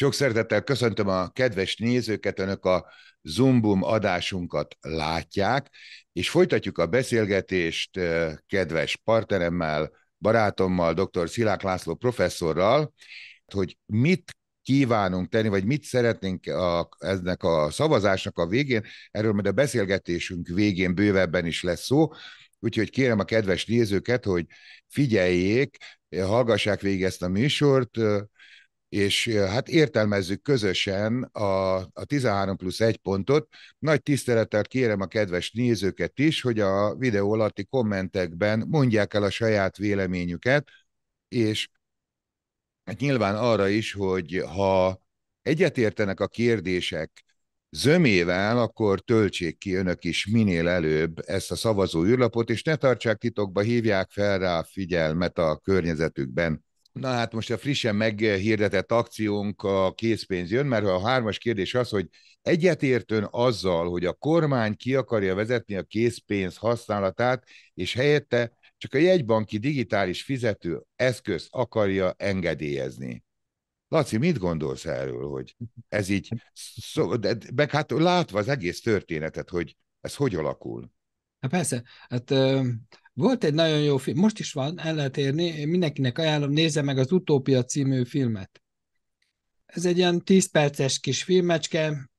Sok szeretettel köszöntöm a kedves nézőket, önök a Zumbum adásunkat látják, és folytatjuk a beszélgetést eh, kedves partneremmel, barátommal, dr. Szilák László professzorral, hogy mit kívánunk tenni, vagy mit szeretnénk a, eznek a szavazásnak a végén, erről majd a beszélgetésünk végén bővebben is lesz szó, úgyhogy kérem a kedves nézőket, hogy figyeljék, hallgassák végig ezt a műsort, eh, és hát értelmezzük közösen a, a 13 plusz 1 pontot. Nagy tisztelettel kérem a kedves nézőket is, hogy a videó alatti kommentekben mondják el a saját véleményüket, és hát nyilván arra is, hogy ha egyetértenek a kérdések zömével, akkor töltsék ki önök is minél előbb ezt a szavazó űrlapot, és ne tartsák titokba, hívják fel rá a figyelmet a környezetükben. Na hát most a frissen meghirdetett akciónk a készpénz jön, mert a hármas kérdés az, hogy egyetértőn azzal, hogy a kormány ki akarja vezetni a készpénz használatát, és helyette csak a jegybanki digitális fizető eszköz akarja engedélyezni. Laci, mit gondolsz erről, hogy ez így, szó, de, meg hát látva az egész történetet, hogy ez hogy alakul? Hát persze, hát volt egy nagyon jó film, most is van, el lehet érni, Én mindenkinek ajánlom, nézze meg az Utópia című filmet. Ez egy ilyen 10 perces kis filmecske,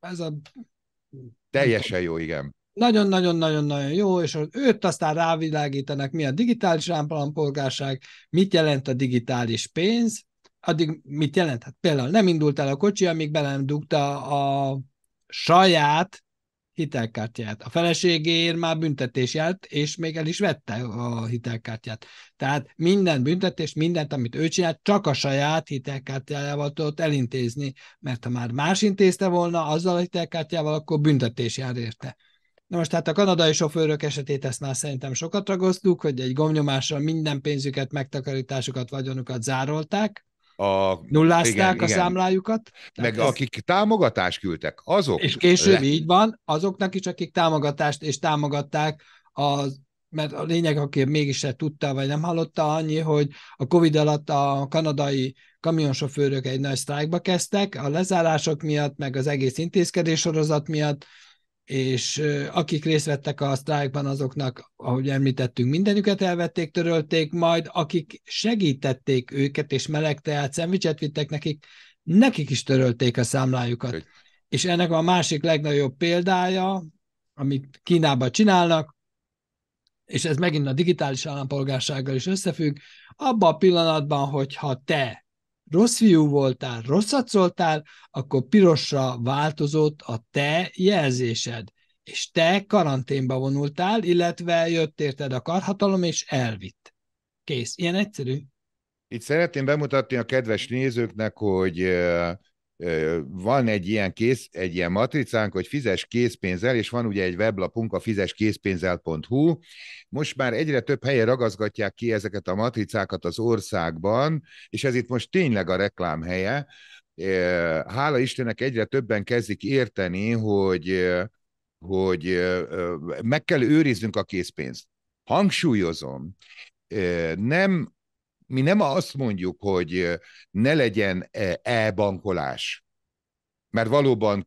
ez a... Teljesen jó, igen. Nagyon-nagyon-nagyon-nagyon jó, és őt aztán rávilágítanak, mi a digitális rámpalampolgárság, mit jelent a digitális pénz, addig mit jelent? Hát például nem indult el a kocsi, amíg belem dugta a saját hitelkártyáját. A feleségéért már büntetés járt, és még el is vette a hitelkártyát. Tehát minden büntetés, mindent, amit ő csinált, csak a saját hitelkártyájával tudott elintézni, mert ha már más intézte volna azzal a hitelkártyával, akkor büntetés jár érte. Na most hát a kanadai sofőrök esetét ezt már szerintem sokat ragoztuk, hogy egy gomnyomással minden pénzüket, megtakarításukat, vagyonukat zárolták, a, Nullázták igen, a igen. számlájukat. Meg ez... akik támogatást küldtek, azok. És később le... így van, azoknak is, akik támogatást és támogatták, az, mert a lényeg, aki mégis se tudta, vagy nem hallotta annyi, hogy a Covid alatt a kanadai kamionsofőrök egy nagy sztrájkba kezdtek, a lezárások miatt, meg az egész intézkedés sorozat miatt, és akik részt vettek a sztrájkban, azoknak, ahogy említettünk, mindenüket elvették, törölték, majd akik segítették őket, és meleg teát, szemvicset vittek nekik, nekik is törölték a számlájukat. Egy. És ennek a másik legnagyobb példája, amit Kínában csinálnak, és ez megint a digitális állampolgársággal is összefügg, abban a pillanatban, hogyha te rossz fiú voltál, rosszat szóltál, akkor pirosra változott a te jelzésed, és te karanténba vonultál, illetve jött érted a karhatalom, és elvitt. Kész. Ilyen egyszerű. Itt szeretném bemutatni a kedves nézőknek, hogy van egy ilyen, kész, egy ilyen matricánk, hogy fizes készpénzzel, és van ugye egy weblapunk, a fizeskészpénzzel.hu. Most már egyre több helyen ragazgatják ki ezeket a matricákat az országban, és ez itt most tényleg a reklám helye. Hála Istennek egyre többen kezdik érteni, hogy, hogy meg kell őriznünk a készpénzt. Hangsúlyozom, nem mi nem azt mondjuk, hogy ne legyen e-bankolás, mert valóban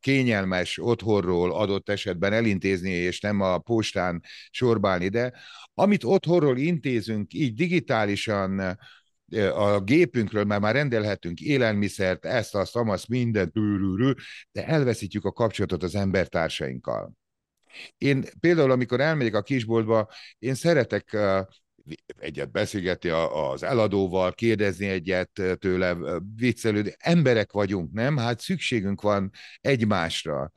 kényelmes otthonról adott esetben elintézni, és nem a postán sorbálni, de amit otthonról intézünk így digitálisan, a gépünkről, mert már rendelhetünk élelmiszert, ezt, azt, amaszt, mindent, de elveszítjük a kapcsolatot az embertársainkkal. Én például, amikor elmegyek a kisboltba, én szeretek egyet beszélgetni az eladóval, kérdezni egyet tőle, viccelődni. Emberek vagyunk, nem? Hát szükségünk van egymásra.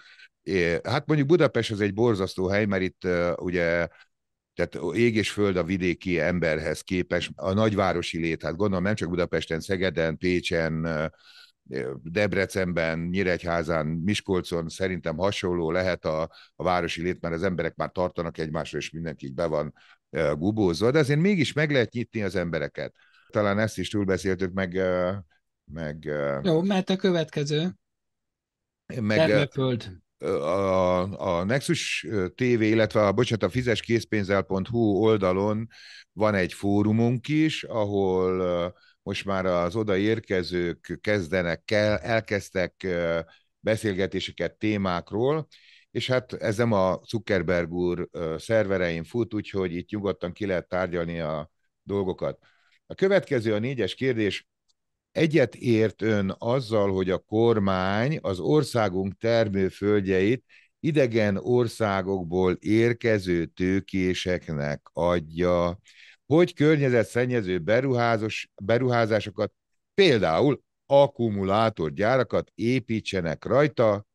Hát mondjuk Budapest az egy borzasztó hely, mert itt ugye tehát ég és föld a vidéki emberhez képes, a nagyvárosi lét, hát gondolom nem csak Budapesten, Szegeden, Pécsen, Debrecenben, Nyíregyházán, Miskolcon szerintem hasonló lehet a, a városi lét, mert az emberek már tartanak egymásra, és mindenki be van gubózva, de azért mégis meg lehet nyitni az embereket. Talán ezt is túlbeszéltük, meg... meg Jó, mert a következő. Meg, Termőföld. A, a Nexus TV, illetve a, bocsánat, a fizeskészpénzzel.hu oldalon van egy fórumunk is, ahol most már az odaérkezők kezdenek el, elkezdtek beszélgetéseket témákról, és hát ez nem a Zuckerberg úr szerverein fut, úgyhogy itt nyugodtan ki lehet tárgyalni a dolgokat. A következő a négyes kérdés. Egyet ért ön azzal, hogy a kormány az országunk termőföldjeit idegen országokból érkező tőkéseknek adja, hogy környezetszennyező beruházos, beruházásokat, például akkumulátorgyárakat építsenek rajta,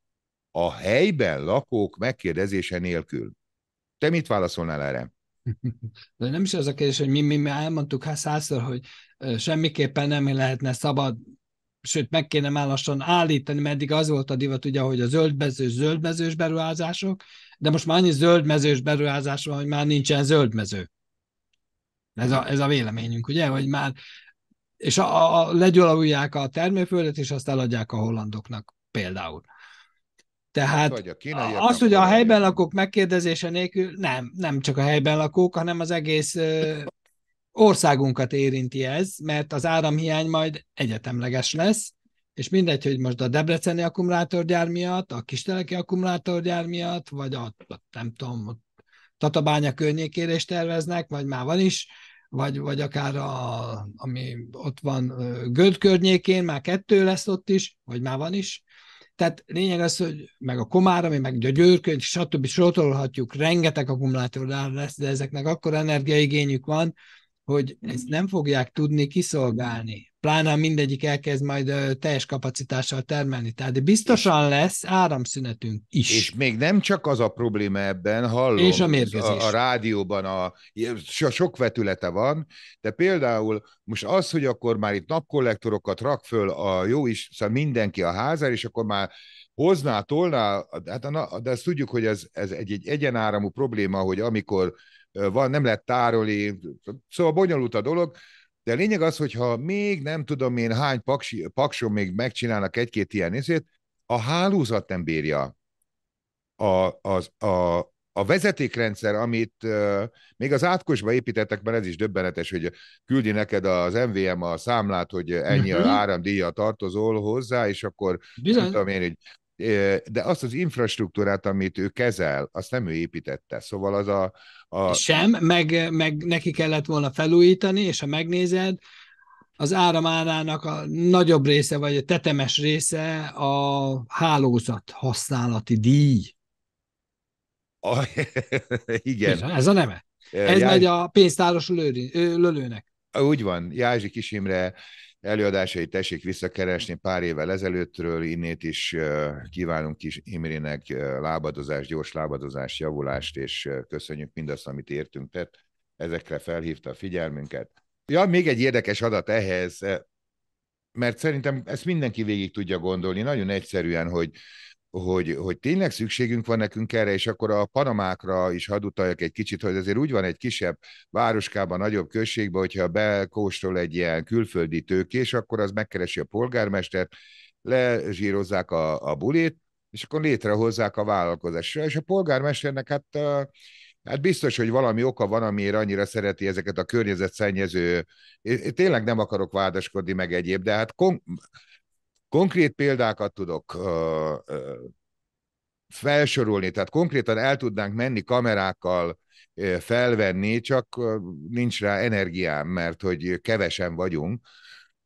a helyben lakók megkérdezése nélkül. Te mit válaszolnál erre? De nem is az a kérdés, hogy mi, mi, mi elmondtuk hát százszor, hogy semmiképpen nem lehetne szabad, sőt meg kéne már lassan állítani, mert eddig az volt a divat, ugye, hogy a zöldmezős, zöldmezős beruházások, de most már annyi zöldmezős beruházás van, hogy már nincsen zöldmező. Ez a, ez a véleményünk, ugye, hogy már és a, a, legyolulják a termőföldet, és azt eladják a hollandoknak például. Tehát Vagy a az, hogy a helyben lakók megkérdezése nélkül, nem, nem csak a helyben lakók, hanem az egész ö, országunkat érinti ez, mert az áramhiány majd egyetemleges lesz, és mindegy, hogy most a debreceni akkumulátorgyár miatt, a kisteleki akkumulátorgyár miatt, vagy a, nem tudom, Tatabánya környékére is terveznek, vagy már van is, vagy, vagy akár a, ami ott van Göd környékén, már kettő lesz ott is, vagy már van is, tehát lényeg az, hogy meg a komára, meg a győrkönyv, stb. sorolhatjuk, rengeteg akkumulátor lesz, de ezeknek akkor energiaigényük van, hogy ezt nem fogják tudni kiszolgálni. Pláne mindegyik elkezd majd teljes kapacitással termelni. Tehát biztosan lesz áramszünetünk is. És még nem csak az a probléma ebben, hallom, és a, a, a rádióban a, a sok vetülete van, de például most az, hogy akkor már itt napkollektorokat rak föl a jó is, szóval mindenki a házár és akkor már hozná, tolná, hát a, de ezt tudjuk, hogy ez, ez egy, egy egyenáramú probléma, hogy amikor van, nem lehet tárolni, szóval bonyolult a dolog, de lényeg az, hogy ha még nem tudom én hány paksi, pakson még megcsinálnak egy-két ilyen izét, a hálózat nem bírja. A, az, a, a vezetékrendszer, amit uh, még az átkosba építettek, mert ez is döbbenetes, hogy küldi neked az MVM a számlát, hogy ennyi uh-huh. Mhm. áramdíja tartozol hozzá, és akkor Bizony. tudom én, hogy de azt az infrastruktúrát, amit ő kezel, azt nem ő építette. Szóval az a... a... Sem, meg, meg neki kellett volna felújítani, és ha megnézed, az áramárának a nagyobb része, vagy a tetemes része a hálózat használati díj. A, igen. Ez a neve. Ez Jás... megy a pénztáros lőri, lölőnek. Úgy van, Jázsi Kisimre előadásait tessék visszakeresni pár évvel ezelőttről, innét is kívánunk kis Imrinek lábadozás gyors lábadozás javulást, és köszönjük mindazt, amit értünk tett. Ezekre felhívta a figyelmünket. Ja, még egy érdekes adat ehhez, mert szerintem ezt mindenki végig tudja gondolni, nagyon egyszerűen, hogy hogy, hogy tényleg szükségünk van nekünk erre, és akkor a panamákra is hadd utaljak egy kicsit, hogy azért úgy van egy kisebb városkában, nagyobb községben, hogyha belkóstol egy ilyen külföldi tőkés, akkor az megkeresi a polgármestert, lezsírozzák a, a bulit, és akkor létrehozzák a vállalkozásra. És a polgármesternek hát, hát biztos, hogy valami oka van, amiért annyira szereti ezeket a környezetszennyező, én tényleg nem akarok vádaskodni meg egyéb, de hát kon- Konkrét példákat tudok ö, ö, felsorolni, tehát konkrétan el tudnánk menni kamerákkal ö, felvenni, csak ö, nincs rá energiám, mert hogy kevesen vagyunk.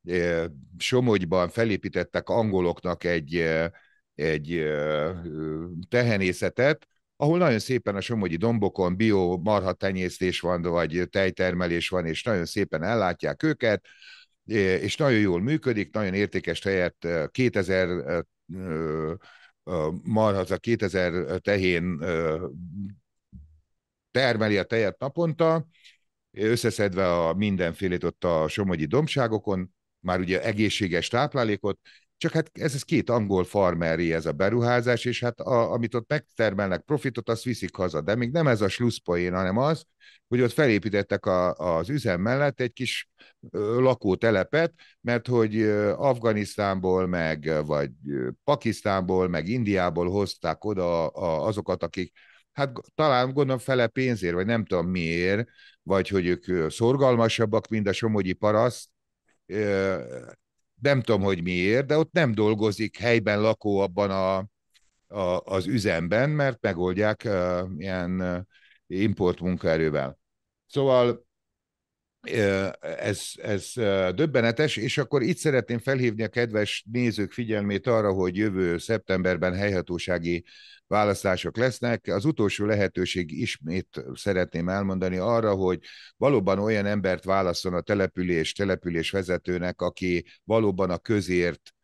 Ö, Somogyban felépítettek angoloknak egy, egy tehenészetet, ahol nagyon szépen a somogyi dombokon bio marha tenyésztés van, vagy tejtermelés van, és nagyon szépen ellátják őket és nagyon jól működik, nagyon értékes helyett 2000 marhaza 2000 tehén termeli a tejet naponta, összeszedve a mindenfélét ott a somogyi dombságokon, már ugye egészséges táplálékot, csak hát ez, ez két angol farmeri ez a beruházás, és hát a, amit ott megtermelnek profitot, azt viszik haza. De még nem ez a slusszpoén, hanem az, hogy ott felépítettek a, az üzem mellett egy kis lakótelepet, mert hogy Afganisztánból, meg vagy Pakisztánból, meg Indiából hozták oda a, azokat, akik hát talán gondolom fele pénzért, vagy nem tudom miért, vagy hogy ők szorgalmasabbak, mint a somogyi paraszt, nem tudom, hogy miért, de ott nem dolgozik helyben lakó abban a, a, az üzemben, mert megoldják uh, ilyen uh, import munkaerővel. Szóval uh, ez, ez uh, döbbenetes, és akkor itt szeretném felhívni a kedves nézők figyelmét arra, hogy jövő szeptemberben helyhatósági választások lesznek. Az utolsó lehetőség ismét szeretném elmondani arra, hogy valóban olyan embert válaszol a település, település vezetőnek, aki valóban a közért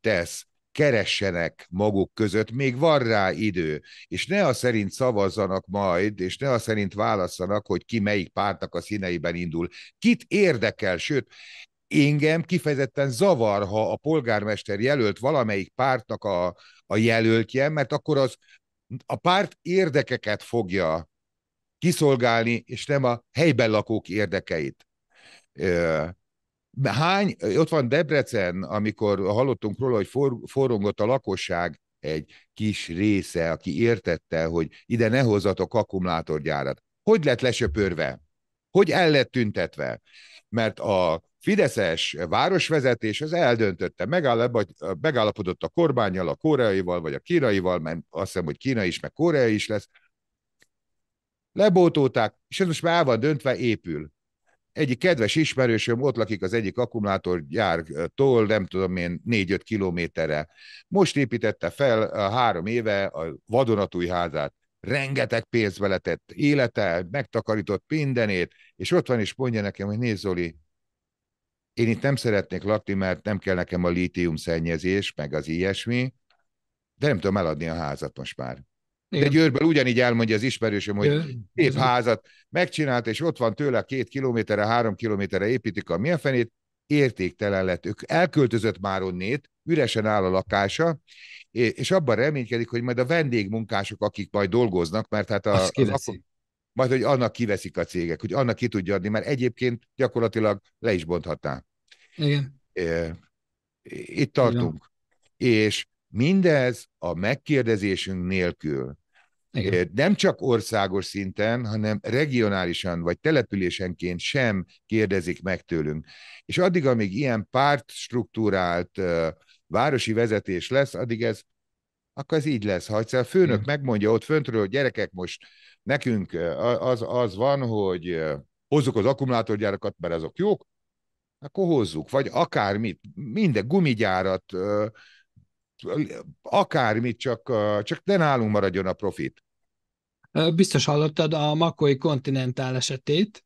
tesz, keressenek maguk között, még van rá idő, és ne a szerint szavazzanak majd, és ne a szerint válaszanak, hogy ki melyik pártnak a színeiben indul. Kit érdekel, sőt, engem kifejezetten zavar, ha a polgármester jelölt valamelyik pártnak a, a jelöltje, mert akkor az a párt érdekeket fogja kiszolgálni, és nem a helyben lakók érdekeit. Hány, ott van Debrecen, amikor hallottunk róla, hogy for, forrongott a lakosság egy kis része, aki értette, hogy ide ne hozzatok akkumulátorgyárat. Hogy lett lesöpörve? Hogy el lett tüntetve? Mert a Fideszes városvezetés az eldöntötte, megállapodott a kormányjal, a koreaival, vagy a kínaival, mert azt hiszem, hogy Kína is, meg Korea is lesz. Lebótolták, és ez most már el van döntve, épül. Egyik kedves ismerősöm ott lakik az egyik akkumulátorgyártól, nem tudom én, 4-5 kilométerre. Most építette fel három éve a vadonatúj házát rengeteg pénzt beletett élete, megtakarított mindenét, és ott van, is, mondja nekem, hogy nézz Zoli, én itt nem szeretnék lakni, mert nem kell nekem a lítium szennyezés, meg az ilyesmi, de nem tudom eladni a házat most már. Igen. De Győrből ugyanígy elmondja az ismerősöm, hogy épp házat megcsinált, és ott van tőle két kilométerre, három kilométerre építik a milyen fenét, értéktelen lett. Ők elköltözött már onnét, üresen áll a lakása, és abban reménykedik, hogy majd a vendégmunkások, akik majd dolgoznak, mert hát a, az, majd hogy annak kiveszik a cégek, hogy annak ki tudja adni, mert egyébként gyakorlatilag le is bonthatná. Igen. É, itt tartunk. Igen. És mindez a megkérdezésünk nélkül, igen. Nem csak országos szinten, hanem regionálisan vagy településenként sem kérdezik meg tőlünk. És addig, amíg ilyen pártstruktúrált városi vezetés lesz, addig ez akkor ez így lesz. Ha a főnök hmm. megmondja ott föntről, hogy gyerekek, most nekünk az, az van, hogy hozzuk az akkumulátorgyárakat, mert azok jók, akkor hozzuk, vagy akármit, minden gumigyárat, akármit, csak, csak ne nálunk maradjon a profit. Biztos hallottad a Makói Continental esetét.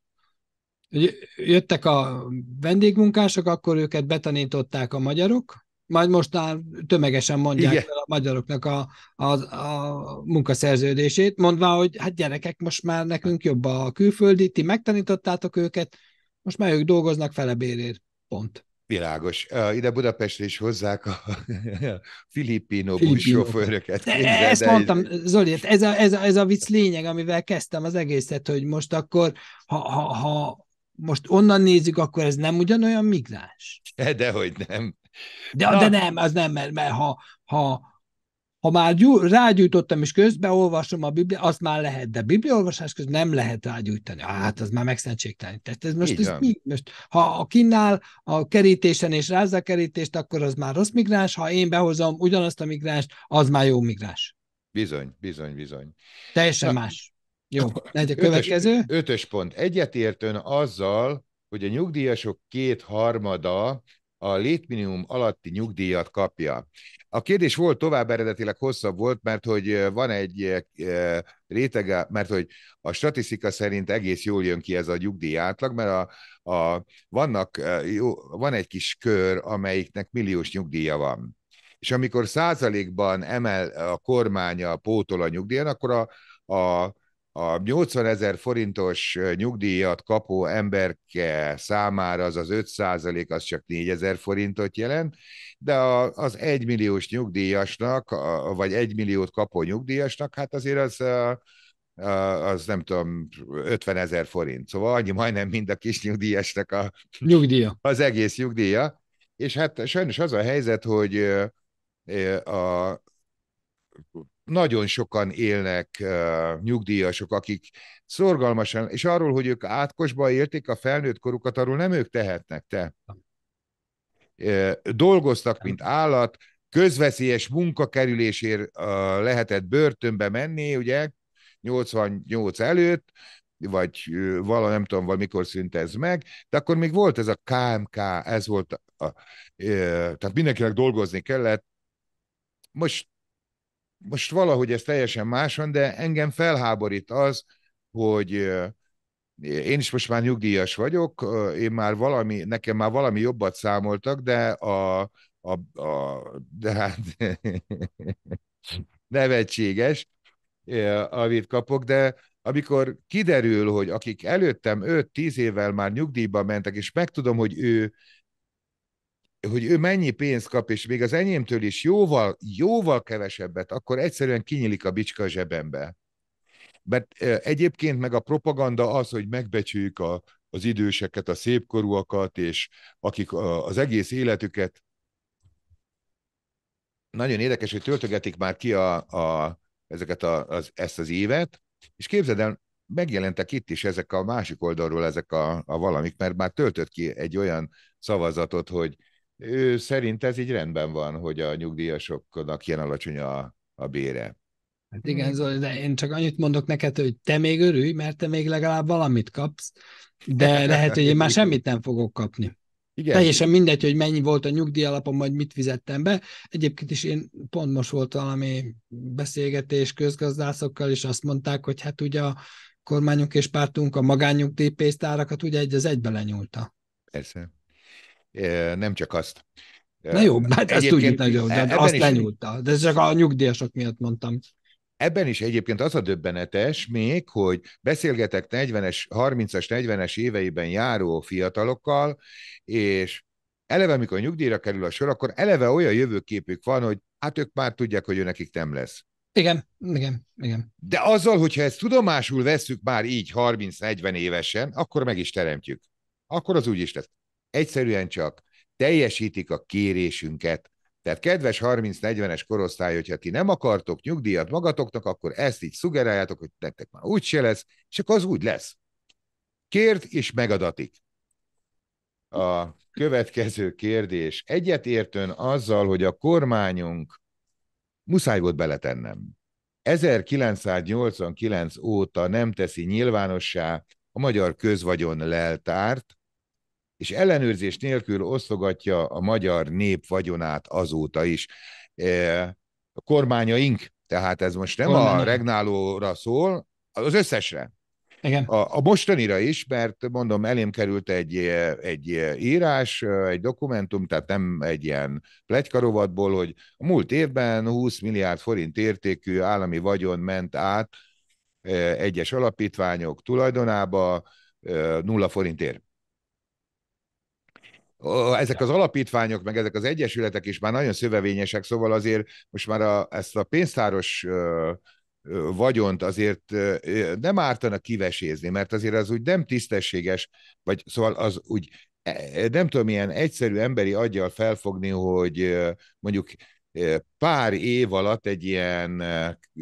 Jöttek a vendégmunkások, akkor őket betanították a magyarok, majd most már tömegesen mondják Igen. a magyaroknak a, a, a munkaszerződését, mondva, hogy hát gyerekek, most már nekünk jobb a külföldi, ti megtanítottátok őket, most már ők dolgoznak felebérért, pont. Világos. Ide Budapestre is hozzák a filipino buszsofőröket. Ezt el. mondtam, Zoli, ez a, ez, a, ez a vicc lényeg, amivel kezdtem az egészet, hogy most akkor, ha, ha, ha most onnan nézzük, akkor ez nem ugyanolyan migráns? De, dehogy nem. De, Na. de nem, az nem, mert, mert ha, ha, ha már gyú, rágyújtottam, és közben olvasom a Bibliát, azt már lehet, de bibliaolvasás közben nem lehet rágyújtani. Hát, az már megszentségtelen. Tehát ez most, ez mi? most ha a kinnál a kerítésen és rázza a kerítést, akkor az már rossz migráns, ha én behozom ugyanazt a migránst, az már jó migráns. Bizony, bizony, bizony. Teljesen Na, más. Jó, legyen a következő. Ötös, ötös pont. Egyetértőn azzal, hogy a nyugdíjasok kétharmada a létminimum alatti nyugdíjat kapja. A kérdés volt tovább eredetileg hosszabb volt, mert hogy van egy rétege, mert hogy a statisztika szerint egész jól jön ki ez a nyugdíj átlag, mert a, a, vannak, jó, van egy kis kör, amelyiknek milliós nyugdíja van. És amikor százalékban emel a kormánya pótol a nyugdíjan, akkor a, a a 80 ezer forintos nyugdíjat kapó emberke számára az az 5 százalék, az csak 4 ezer forintot jelent, de az 1 milliós nyugdíjasnak, vagy 1 milliót kapó nyugdíjasnak, hát azért az, az nem tudom, 50 ezer forint. Szóval annyi majdnem mind a kis nyugdíjasnak a, Nyugdíja. az egész nyugdíja. És hát sajnos az a helyzet, hogy a, nagyon sokan élnek nyugdíjasok, akik szorgalmasan, és arról, hogy ők átkosba érték a felnőtt korukat, arról nem ők tehetnek, te. Dolgoztak, mint állat, közveszélyes munkakerülésért lehetett börtönbe menni, ugye, 88 előtt, vagy vala, nem tudom, mikor szűnt ez meg, de akkor még volt ez a KMK, ez volt, a, a, e, tehát mindenkinek dolgozni kellett. Most most valahogy ez teljesen van, de engem felháborít az, hogy én is most már nyugdíjas vagyok, én már valami, nekem már valami jobbat számoltak, de a, a, a de hát nevetséges, amit kapok, de amikor kiderül, hogy akik előttem 5-10 évvel már nyugdíjba mentek, és megtudom, hogy ő hogy ő mennyi pénzt kap, és még az enyémtől is jóval, jóval kevesebbet, akkor egyszerűen kinyílik a bicska a zsebembe. Mert egyébként meg a propaganda az, hogy megbecsüljük a, az időseket, a szépkorúakat, és akik az egész életüket nagyon érdekes, hogy töltögetik már ki a, a, ezeket a, az, ezt az évet, és képzeld el, megjelentek itt is ezek a másik oldalról ezek a, a valamik, mert már töltött ki egy olyan szavazatot, hogy ő szerint ez így rendben van, hogy a nyugdíjasoknak ilyen alacsony a, a bére. Hát mm. igen, Zoli, de én csak annyit mondok neked, hogy te még örülj, mert te még legalább valamit kapsz, de lehet, hogy én már semmit nem fogok kapni. Igen. Teljesen mindegy, hogy mennyi volt a nyugdíjalapom, majd mit fizettem be. Egyébként is én pont most volt valami beszélgetés közgazdászokkal, és azt mondták, hogy hát ugye a kormányunk és pártunk a magánnyugdíjpénztárakat ugye egy az egybe lenyúlta. Persze nem csak azt. Na jó, hát ezt úgy nagyon, de e-, azt is, lenyúlta. De ez csak a nyugdíjasok miatt mondtam. Ebben is egyébként az a döbbenetes még, hogy beszélgetek 40-es, 30-as, 40-es éveiben járó fiatalokkal, és eleve, amikor nyugdíjra kerül a sor, akkor eleve olyan jövőképük van, hogy hát ők már tudják, hogy ő nekik nem lesz. Igen, igen, igen. De azzal, hogyha ezt tudomásul veszük már így 30-40 évesen, akkor meg is teremtjük. Akkor az úgy is lesz egyszerűen csak teljesítik a kérésünket. Tehát kedves 30-40-es korosztály, hogyha ti nem akartok nyugdíjat magatoknak, akkor ezt így szugeráljátok, hogy nektek már úgy se lesz, csak az úgy lesz. Kért és megadatik. A következő kérdés. Egyetértőn azzal, hogy a kormányunk muszáj volt beletennem. 1989 óta nem teszi nyilvánossá a magyar közvagyon leltárt, és ellenőrzés nélkül osztogatja a magyar nép vagyonát azóta is. E, a kormányaink, tehát ez most nem Kormányok. a regnálóra szól, az összesre. Igen. A, a mostanira is, mert mondom, elém került egy, e, egy e, írás, egy dokumentum, tehát nem egy ilyen plegykarovatból, hogy a múlt évben 20 milliárd forint értékű állami vagyon ment át egyes alapítványok tulajdonába nulla forintért ezek az alapítványok, meg ezek az egyesületek is már nagyon szövevényesek, szóval azért most már a, ezt a pénztáros vagyont azért nem ártana kivesézni, mert azért az úgy nem tisztességes, vagy szóval az úgy e, e, nem tudom, milyen egyszerű emberi aggyal felfogni, hogy mondjuk pár év alatt egy ilyen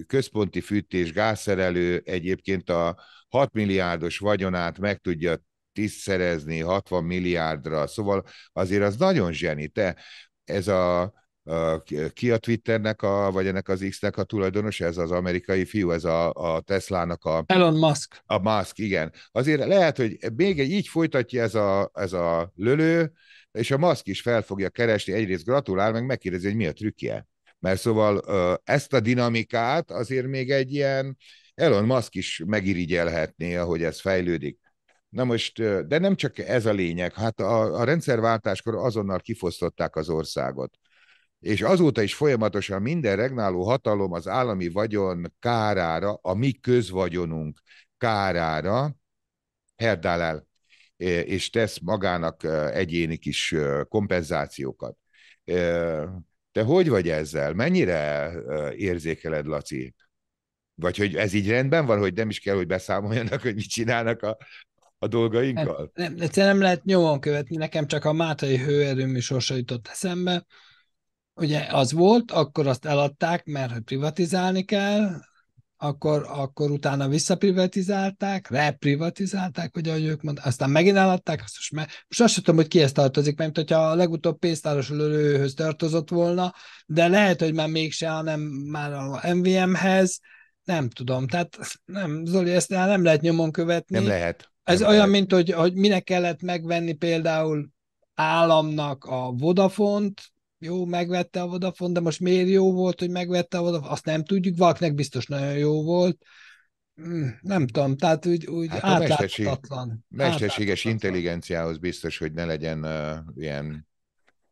központi fűtés gázszerelő egyébként a 6 milliárdos vagyonát meg tudja tízszerezni, 60 milliárdra, szóval azért az nagyon zseni. Te ez a ki a Twitternek, a, vagy ennek az X-nek a tulajdonos, ez az amerikai fiú, ez a, a Teslának a... Elon Musk. A Musk, igen. Azért lehet, hogy még egy így folytatja ez a, ez a lölő, és a Musk is fel fogja keresni, egyrészt gratulál, meg megkérdezi, hogy mi a trükkje. Mert szóval ezt a dinamikát azért még egy ilyen Elon Musk is megirigyelhetné, ahogy ez fejlődik. Na most, de nem csak ez a lényeg, hát a, a rendszerváltáskor azonnal kifosztották az országot. És azóta is folyamatosan minden regnáló hatalom az állami vagyon kárára, a mi közvagyonunk kárára herdál el, és tesz magának egyéni kis kompenzációkat. Te hogy vagy ezzel? Mennyire érzékeled, Laci? Vagy hogy ez így rendben van, hogy nem is kell, hogy beszámoljanak, hogy mit csinálnak a a dolgainkkal? Hát, nem, nem, nem lehet nyomon követni, nekem csak a Mátai hőerőmű sorsa jutott eszembe. Ugye az volt, akkor azt eladták, mert hogy privatizálni kell, akkor, akkor utána visszaprivatizálták, reprivatizálták, hogy ahogy ők mondták, aztán megint eladták, azt most, meg... most azt sem tudom, hogy kihez tartozik, mert hogyha a legutóbb pénztáros lőhöz tartozott volna, de lehet, hogy már mégse, hanem már a MVM-hez, nem tudom, tehát nem, Zoli, ezt nem lehet nyomon követni. Nem lehet. Ez nem olyan, mint hogy, hogy minek kellett megvenni például államnak a Vodafont, jó, megvette a Vodafone, de most miért jó volt, hogy megvette a Vodafone, azt nem tudjuk, valakinek biztos nagyon jó volt. Hmm, nem tudom, tehát úgy, úgy hát átláthatatlan. Mesterség, mesterséges intelligenciához biztos, hogy ne legyen uh, ilyen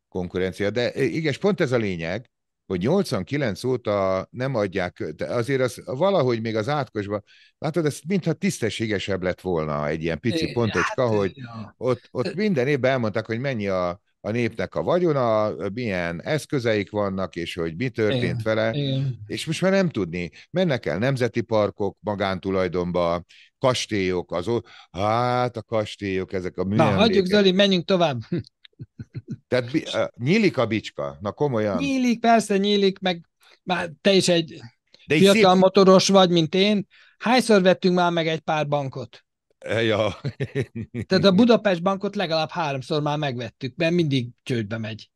konkurencia, de igen, pont ez a lényeg, hogy 89 óta nem adják, azért az valahogy még az átkosban, látod, ez mintha tisztességesebb lett volna egy ilyen pici é, pontocska, hát, hogy ott, ott minden évben elmondták, hogy mennyi a, a népnek a vagyona, milyen eszközeik vannak, és hogy mi történt Igen, vele, Igen. és most már nem tudni. Mennek el nemzeti parkok, magántulajdonba, kastélyok, azó, hát a kastélyok, ezek a műemlékek. Na, hagyjuk Zoli, menjünk tovább. Tehát nyílik a bicska, na komolyan. Nyílik, persze nyílik, meg már te is egy De fiatal szép... motoros vagy, mint én. Hányszor vettünk már meg egy pár bankot? Eh, ja. Tehát a Budapest bankot legalább háromszor már megvettük, mert mindig csődbe megy.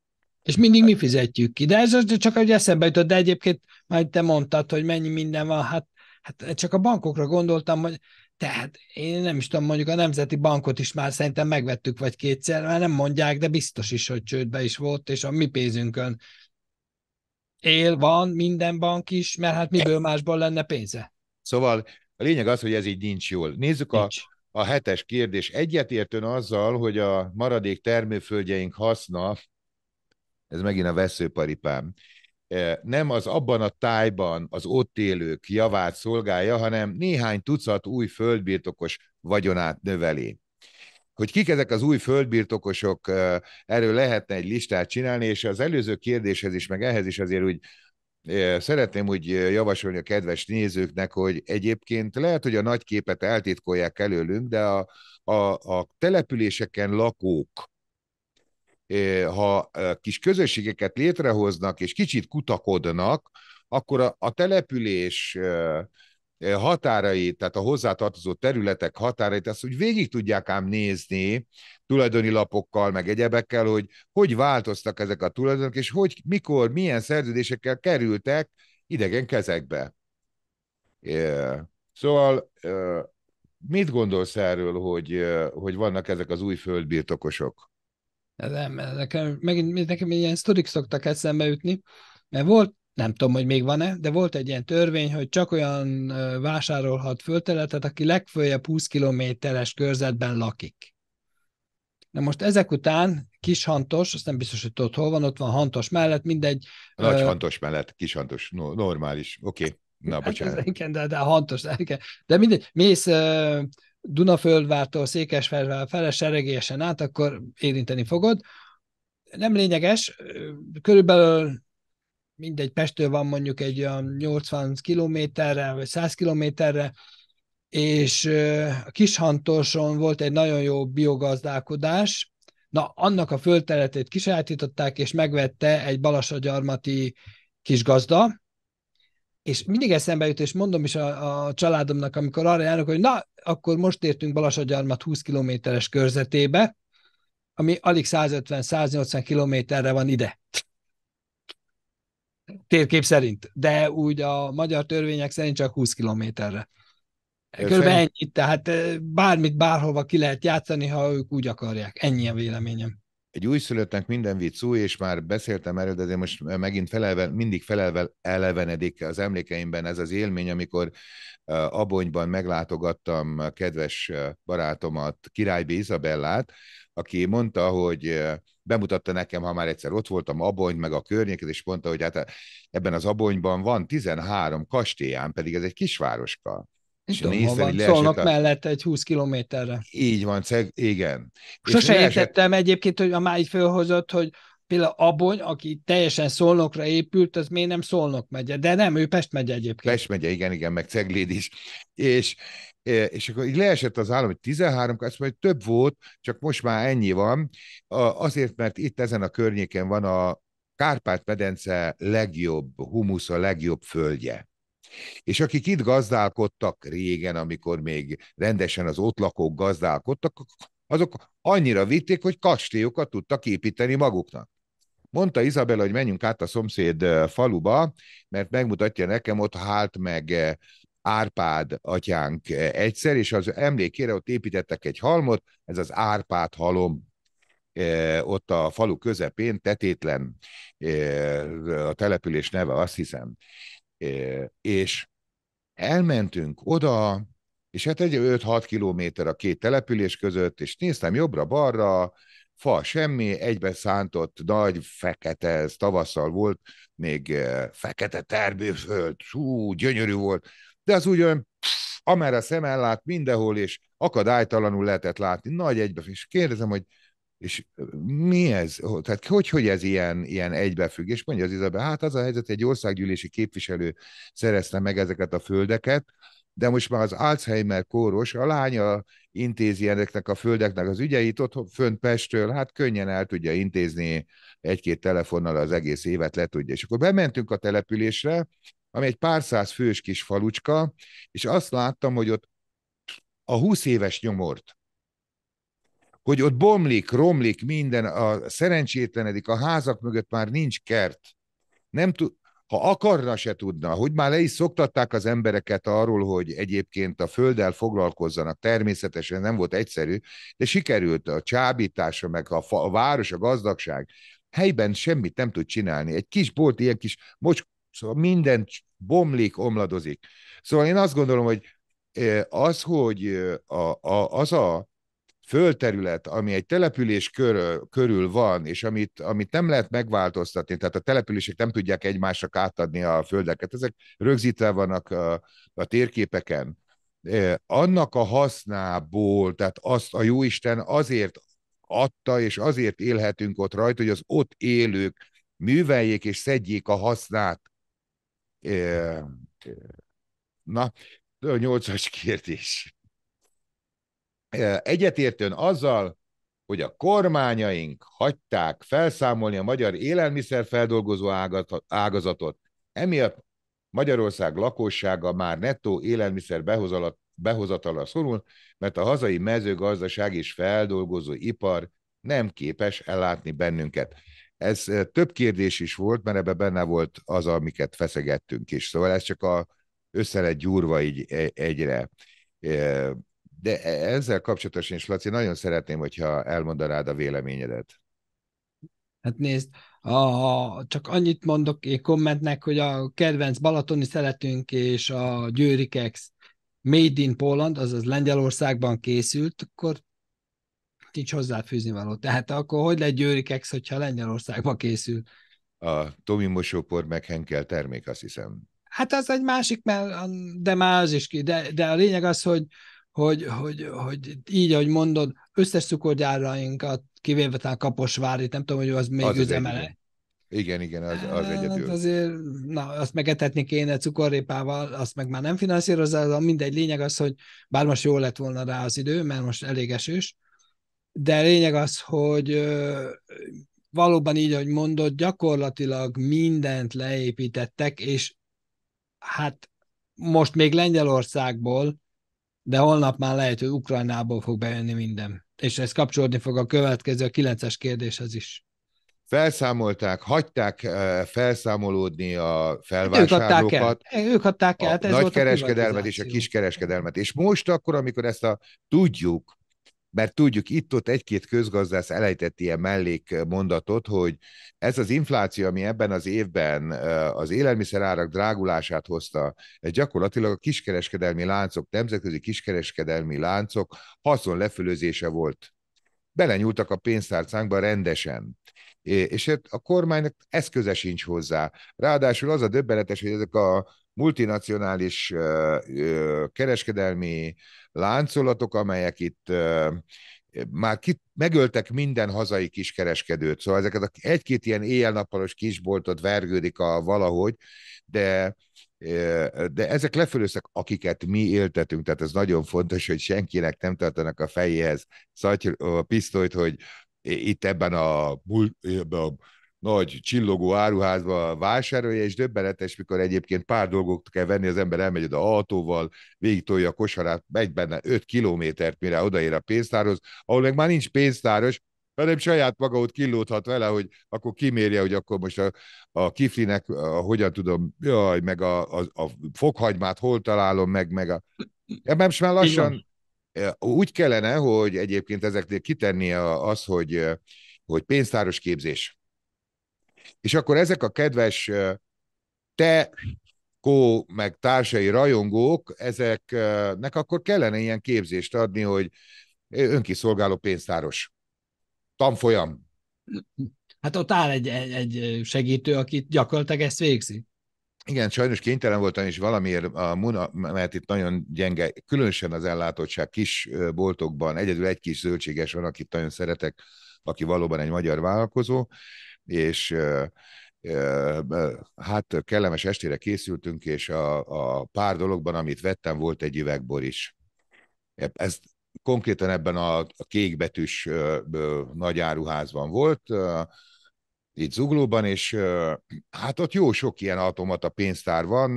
És mindig mi fizetjük ki. De ez csak egy eszembe jutott, de egyébként majd te mondtad, hogy mennyi minden van, hát, hát csak a bankokra gondoltam, hogy tehát én nem is tudom, mondjuk a Nemzeti Bankot is már szerintem megvettük vagy kétszer, mert nem mondják, de biztos is, hogy csődbe is volt, és a mi pénzünkön él, van minden bank is, mert hát miből másból lenne pénze. Szóval a lényeg az, hogy ez így nincs jól. Nézzük nincs. a, a hetes kérdés. Egyetértőn azzal, hogy a maradék termőföldjeink haszna, ez megint a veszőparipám, nem az abban a tájban az ott élők javát szolgálja, hanem néhány tucat új földbirtokos vagyonát növeli. Hogy kik ezek az új földbirtokosok, erről lehetne egy listát csinálni, és az előző kérdéshez is, meg ehhez is azért úgy szeretném úgy javasolni a kedves nézőknek, hogy egyébként lehet, hogy a nagy képet eltitkolják előlünk, de a, a, a településeken lakók, ha kis közösségeket létrehoznak, és kicsit kutakodnak, akkor a, település határait, tehát a hozzátartozó területek határait, azt úgy végig tudják ám nézni tulajdoni lapokkal, meg egyebekkel, hogy hogy változtak ezek a tulajdonok, és hogy mikor, milyen szerződésekkel kerültek idegen kezekbe. Yeah. Szóval mit gondolsz erről, hogy, hogy vannak ezek az új földbirtokosok? Nem, nekem, megint nekem ilyen sztorik szoktak eszembe jutni, mert volt, nem tudom, hogy még van-e, de volt egy ilyen törvény, hogy csak olyan vásárolhat földterületet, aki legfőjebb 20 kilométeres körzetben lakik. Na most ezek után Kishantos, azt nem biztos, hogy ott hol van, ott van Hantos mellett, mindegy. Nagy ö... Hantos mellett, Kishantos, no, normális, oké. Okay. Na, hát bocsánat. Hát, igen, de, de Hantos, igen. De mindegy, mész uh, Dunaföldvártól Székesfehérvár fele seregélyesen át, akkor érinteni fogod. Nem lényeges, körülbelül mindegy, Pestől van mondjuk egy olyan 80 kilométerre, vagy 100 kilométerre, és a Kishantorson volt egy nagyon jó biogazdálkodás, na annak a földterületét kisajátították, és megvette egy balassagyarmati kisgazda, és mindig eszembe jut, és mondom is a, a családomnak, amikor arra járok, hogy na, akkor most értünk Balasagyarmat 20 kilométeres körzetébe, ami alig 150-180 kilométerre van ide. Térkép szerint, de úgy a magyar törvények szerint csak 20 kilométerre. Körülbelül ennyit, tehát eh, bármit, bárhova ki lehet játszani, ha ők úgy akarják. Ennyi a véleményem egy újszülöttnek minden vicc új, és már beszéltem erről, de azért most eh, megint felelve, mindig felelve elevenedik az emlékeimben ez az élmény, amikor eh, Abonyban meglátogattam kedves eh, barátomat, Királybi Izabellát, aki mondta, hogy bemutatta nekem, ha már egyszer ott voltam, Abony, meg a környéket, és mondta, hogy hát ebben az Abonyban van 13 kastélyán, pedig ez egy kisvároska és tudom, néztem, Szólnak a... mellett egy 20 kilométerre. Így van, ceg, igen. Sose leesett... értettem egyébként, hogy a máig fölhozott, hogy például Abony, aki teljesen Szolnokra épült, az miért nem Szolnok megye, de nem, ő Pest megye egyébként. Pest megye, igen, igen, meg Cegléd is. És, e, és akkor így leesett az állam, hogy 13, azt mondja, hogy több volt, csak most már ennyi van, azért, mert itt ezen a környéken van a Kárpát-medence legjobb a legjobb földje. És akik itt gazdálkodtak régen, amikor még rendesen az ott lakók gazdálkodtak, azok annyira vitték, hogy kastélyokat tudtak építeni maguknak. Mondta Izabella, hogy menjünk át a szomszéd faluba, mert megmutatja nekem, ott hált meg Árpád atyánk egyszer, és az emlékére ott építettek egy halmot, ez az Árpád halom ott a falu közepén, tetétlen a település neve, azt hiszem. És elmentünk oda, és hát egy 5-6 kilométer a két település között, és néztem jobbra-balra, fa semmi, egybe szántott nagy fekete, ez tavasszal volt, még fekete termőföld, hú, gyönyörű volt, de az úgy olyan, amerre szem ellát mindenhol, és akadálytalanul lehetett látni, nagy egybe, és kérdezem, hogy és mi ez? Tehát hogy, hogy ez ilyen, ilyen egybefügg? És mondja az Izabel, hát az a helyzet, egy országgyűlési képviselő szerezte meg ezeket a földeket, de most már az Alzheimer kóros, a lánya intézi ezeknek a földeknek az ügyeit, ott fönt Pestről, hát könnyen el tudja intézni egy-két telefonnal az egész évet, le tudja. És akkor bementünk a településre, ami egy pár száz fős kis falucska, és azt láttam, hogy ott a húsz éves nyomort hogy ott bomlik, romlik minden, a szerencsétlenedik, a házak mögött már nincs kert. Nem tud, ha akarna, se tudna, hogy már le is szoktatták az embereket arról, hogy egyébként a földdel foglalkozzanak, természetesen nem volt egyszerű, de sikerült a csábítása, meg a, fa, a város, a gazdagság. Helyben semmit nem tud csinálni. Egy kis bolt, ilyen kis mocs, szóval minden bomlik, omladozik. Szóval én azt gondolom, hogy eh, az, hogy eh, a, a, az a földterület, ami egy település körül, körül van, és amit, amit nem lehet megváltoztatni, tehát a települések nem tudják egymásnak átadni a földeket, ezek rögzítve vannak a, a térképeken, e, annak a hasznából, tehát azt a Jóisten azért adta, és azért élhetünk ott rajta, hogy az ott élők műveljék és szedjék a hasznát. E, e, na, 8-as kérdés egyetértőn azzal, hogy a kormányaink hagyták felszámolni a magyar élelmiszerfeldolgozó ágazatot, emiatt Magyarország lakossága már nettó élelmiszer behozatala szorul, mert a hazai mezőgazdaság és feldolgozó ipar nem képes ellátni bennünket. Ez több kérdés is volt, mert ebben benne volt az, amiket feszegettünk is. Szóval ez csak a össze lett gyúrva így e-, egyre. De e, ezzel kapcsolatosan is, Laci, nagyon szeretném, hogyha elmondanád a véleményedet. Hát nézd, a, csak annyit mondok én kommentnek, hogy a kedvenc balatoni szeretünk és a Győri Kex Made in Poland, azaz Lengyelországban készült, akkor nincs hozzáfűzni való. Tehát akkor hogy lett Győri Kex, hogyha Lengyelországban készül? A Tomi mosópor meg Henkel termék, azt hiszem. Hát az egy másik, mert, de más is ki. De, de a lényeg az, hogy, hogy, hogy, hogy így, ahogy mondod, összes cukorgyárainkat, kivéve talán Kaposvári, nem tudom, hogy az még az üzemele. Igen, igen, az, az hát egyedül. azért, na, azt megetetni kéne cukorrépával, azt meg már nem finanszírozza, mindegy, lényeg az, hogy bár most jó lett volna rá az idő, mert most elég esős, de lényeg az, hogy valóban így, ahogy mondod, gyakorlatilag mindent leépítettek, és hát most még Lengyelországból de holnap már lehet, hogy Ukrajnából fog bejönni minden. És ez kapcsolódni fog a következő, a kilences kérdéshez is. Felszámolták, hagyták eh, felszámolódni a felvásárlókat. ők adták el. Hát nagy kereskedelmet A nagykereskedelmet és a kiskereskedelmet. És most akkor, amikor ezt a tudjuk, mert tudjuk, itt-ott egy-két közgazdász elejtett ilyen mellékmondatot, hogy ez az infláció, ami ebben az évben az élelmiszerárak drágulását hozta, ez gyakorlatilag a kiskereskedelmi láncok, nemzetközi kiskereskedelmi láncok haszon lefölözése volt. Belenyúltak a pénztárcánkba rendesen és hát a kormánynak eszköze sincs hozzá. Ráadásul az a döbbenetes, hogy ezek a multinacionális kereskedelmi láncolatok, amelyek itt már kit, megöltek minden hazai kiskereskedőt, szóval ezeket a egy-két ilyen éjjel-nappalos kisboltot vergődik a valahogy, de, de ezek lefölőszek, akiket mi éltetünk, tehát ez nagyon fontos, hogy senkinek nem tartanak a fejéhez szatyr, a pisztolyt, hogy itt ebben a, ebben a nagy csillogó áruházba vásárolja, és döbbenetes, mikor egyébként pár dolgot kell venni, az ember elmegy oda autóval, tolja a kosarát, megy benne 5 kilométert, mire odaér a pénztárhoz, ahol meg már nincs pénztáros, hanem saját maga ott killódhat vele, hogy akkor kimérje, hogy akkor most a, a kiflinek a, hogyan tudom, jaj, meg a, a, a fokhagymát hol találom, meg, meg a... Ebben most már lassan Igen. úgy kellene, hogy egyébként ezeknél kitennie az, hogy, hogy pénztáros képzés és akkor ezek a kedves te, kó, meg társai rajongók, ezeknek akkor kellene ilyen képzést adni, hogy önkiszolgáló pénztáros. Tanfolyam. Hát ott áll egy, egy segítő, aki gyakorlatilag ezt végzi. Igen, sajnos kénytelen voltam is valamiért, a Muna, mert itt nagyon gyenge, különösen az ellátottság kis boltokban, egyedül egy kis zöldséges van, akit nagyon szeretek, aki valóban egy magyar vállalkozó, és hát kellemes estére készültünk, és a, a pár dologban, amit vettem, volt egy üvegbor is. Ez konkrétan ebben a, a kékbetűs nagy áruházban volt, itt Zuglóban, és hát ott jó sok ilyen automata pénztár van,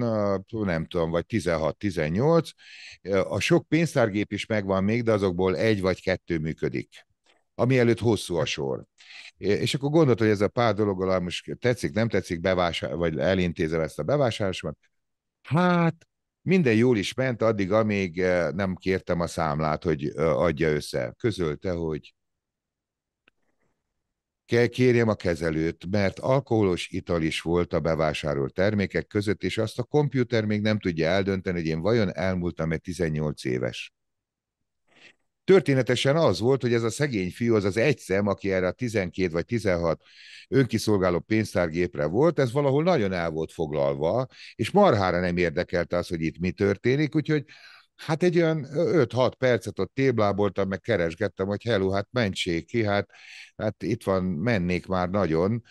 nem tudom, vagy 16-18. A sok pénztárgép is megvan még, de azokból egy vagy kettő működik, ami előtt hosszú a sor. És akkor gondolt, hogy ez a pár alá most tetszik, nem tetszik, bevásár, vagy elintézel ezt a bevásárlásomat. Hát, minden jól is ment, addig, amíg eh, nem kértem a számlát, hogy eh, adja össze. Közölte, hogy kell kérjem a kezelőt, mert alkoholos ital is volt a bevásárolt termékek között, és azt a kompjúter még nem tudja eldönteni, hogy én vajon elmúltam-e 18 éves. Történetesen az volt, hogy ez a szegény fiú, az az egy szem, aki erre a 12 vagy 16 önkiszolgáló pénztárgépre volt, ez valahol nagyon el volt foglalva, és marhára nem érdekelte az, hogy itt mi történik, úgyhogy hát egy olyan 5-6 percet ott tébláboltam, meg keresgettem, hogy hello, hát mentsék ki, hát, hát itt van, mennék már nagyon,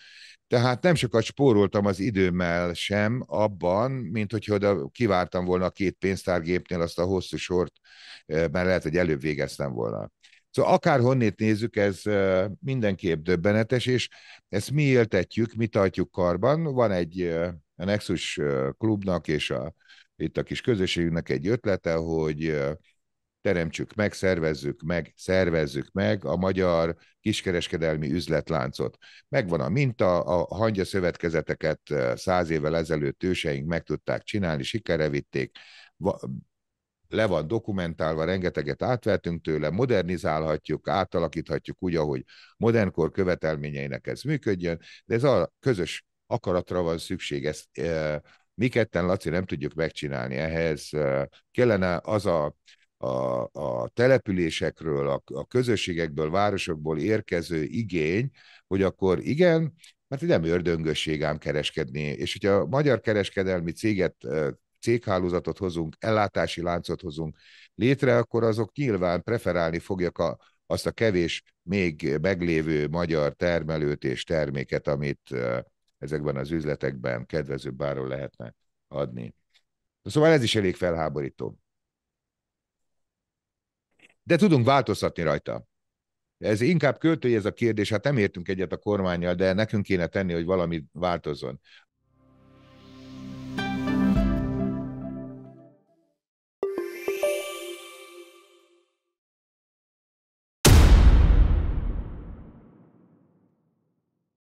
tehát nem sokat spóroltam az időmmel sem abban, mint hogyha oda kivártam volna a két pénztárgépnél azt a hosszú sort, mert lehet, hogy előbb végeztem volna. Szóval akár honnét nézzük, ez mindenképp döbbenetes, és ezt mi éltetjük, mi tartjuk karban. Van egy a Nexus klubnak és a, itt a kis közösségünknek egy ötlete, hogy teremtsük meg, szervezzük meg, szervezzük meg a magyar kiskereskedelmi üzletláncot. Megvan a minta, a hangya szövetkezeteket eh, száz évvel ezelőtt őseink meg tudták csinálni, sikere vitték, le van dokumentálva, rengeteget átvertünk tőle, modernizálhatjuk, átalakíthatjuk úgy, ahogy modernkor követelményeinek ez működjön, de ez a közös akaratra van szükség, ezt eh, mi ketten, Laci, nem tudjuk megcsinálni. Ehhez eh, kellene az a a, a településekről, a, a közösségekből, városokból érkező igény, hogy akkor igen, mert nem ördöngösség ám kereskedni. És hogyha a magyar kereskedelmi céget, céghálózatot hozunk, ellátási láncot hozunk létre, akkor azok nyilván preferálni fogják a, azt a kevés még meglévő magyar termelőt és terméket, amit ezekben az üzletekben kedvezőbb áron lehetne adni. Szóval ez is elég felháborító de tudunk változtatni rajta. Ez inkább költői ez a kérdés, hát nem értünk egyet a kormányjal, de nekünk kéne tenni, hogy valami változzon.